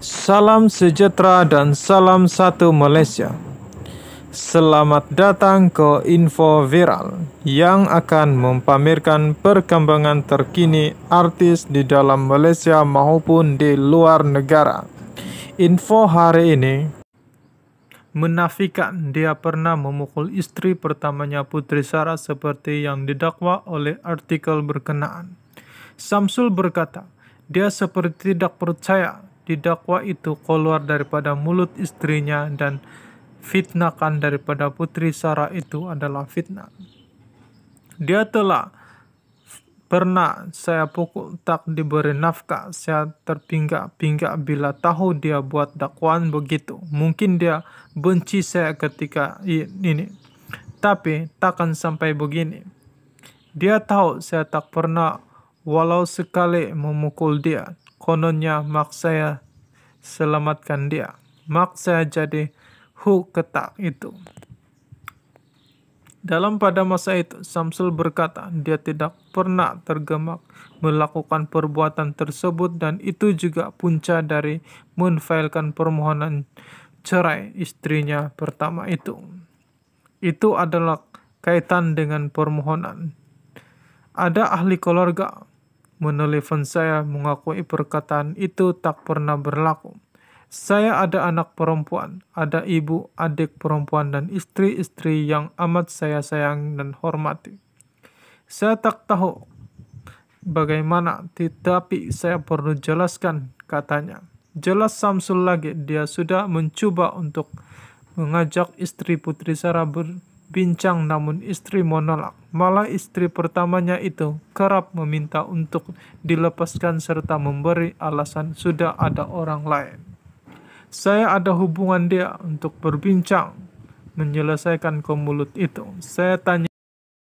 Salam sejahtera dan salam satu Malaysia. Selamat datang ke Info Viral yang akan mempamerkan perkembangan terkini artis di dalam Malaysia maupun di luar negara. Info hari ini menafikan dia pernah memukul istri pertamanya Putri Sarah seperti yang didakwa oleh artikel berkenaan. Samsul berkata, dia seperti tidak percaya didakwa itu keluar daripada mulut istrinya dan fitnahkan daripada putri Sarah itu adalah fitnah. Dia telah pernah saya pukul tak diberi nafkah, saya terpinggak-pinggak bila tahu dia buat dakwaan begitu. Mungkin dia benci saya ketika ini. Tapi takkan sampai begini. Dia tahu saya tak pernah walau sekali memukul dia kononnya mak saya selamatkan dia. mak saya jadi hu ketak itu. Dalam pada masa itu, Samsul berkata, dia tidak pernah tergemak melakukan perbuatan tersebut dan itu juga punca dari menfailkan permohonan cerai istrinya pertama itu. Itu adalah kaitan dengan permohonan. Ada ahli keluarga Menelpon saya mengakui perkataan itu tak pernah berlaku. Saya ada anak perempuan, ada ibu, adik perempuan, dan istri-istri yang amat saya sayang dan hormati. Saya tak tahu bagaimana, tetapi saya perlu jelaskan, katanya. Jelas Samsul lagi, dia sudah mencoba untuk mengajak istri putri Sarah berbincang, namun istri menolak. Malah istri pertamanya itu kerap meminta untuk dilepaskan serta memberi alasan sudah ada orang lain. Saya ada hubungan dia untuk berbincang, menyelesaikan komulut itu. Saya tanya